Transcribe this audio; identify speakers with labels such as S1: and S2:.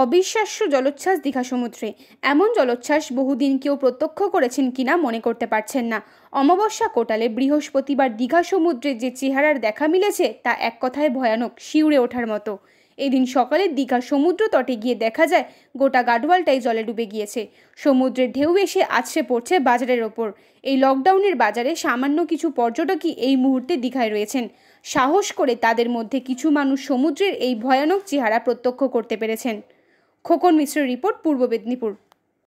S1: অবিশ্বাস্য জলোচ্ছ্বাস দীঘা সমুদ্রে এমন জলোচ্ছ্বাস বহুদিন কেউ প্রত্যক্ষ করেছেন কিনা মনে করতে পারছেন না অমাবস্যা কোটালে বৃহস্পতিবার দীঘা সমুদ্রে যে চেহারার দেখা মিলেছে তা এক কথায় ভয়ানক শিউরে ওঠার মতো এদিন সকালে দীঘা সমুদ্র তটে গিয়ে দেখা যায় গোটা গাডওয়ালটাই জলে ডুবে গিয়েছে সমুদ্রের ঢেউ এসে আছড়ে পড়ছে বাজারের ওপর এই লকডাউনের বাজারে সামান্য কিছু পর্যটকই এই মুহূর্তে দীঘায় রয়েছেন সাহস করে তাদের মধ্যে কিছু মানুষ সমুদ্রের এই ভয়ানক চেহারা প্রত্যক্ষ করতে পেরেছেন খোকন মিশ্রের রিপোর্ট পূর্ব মেদিনীপুর